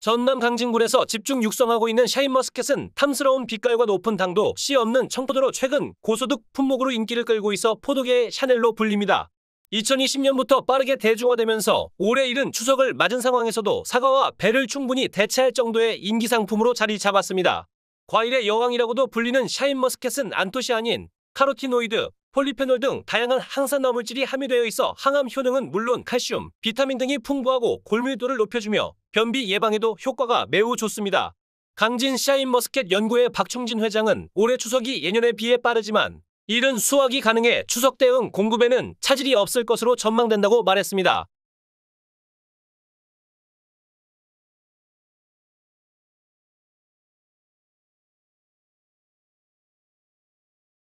전남 강진군에서 집중 육성하고 있는 샤인머스켓은 탐스러운 빛깔과 높은 당도 씨 없는 청포도로 최근 고소득 품목으로 인기를 끌고 있어 포도계의 샤넬로 불립니다. 2020년부터 빠르게 대중화되면서 올해 이른 추석을 맞은 상황에서도 사과와 배를 충분히 대체할 정도의 인기 상품으로 자리 잡았습니다. 과일의 여왕이라고도 불리는 샤인머스켓은 안토시아닌, 카로티노이드, 폴리페놀 등 다양한 항산화 물질이 함유되어 있어 항암 효능은 물론 칼슘, 비타민 등이 풍부하고 골밀도를 높여주며 변비 예방에도 효과가 매우 좋습니다. 강진 샤인머스켓 연구의박청진 회장은 올해 추석이 예년에 비해 빠르지만 이른 수확이 가능해 추석 대응 공급에는 차질이 없을 것으로 전망된다고 말했습니다.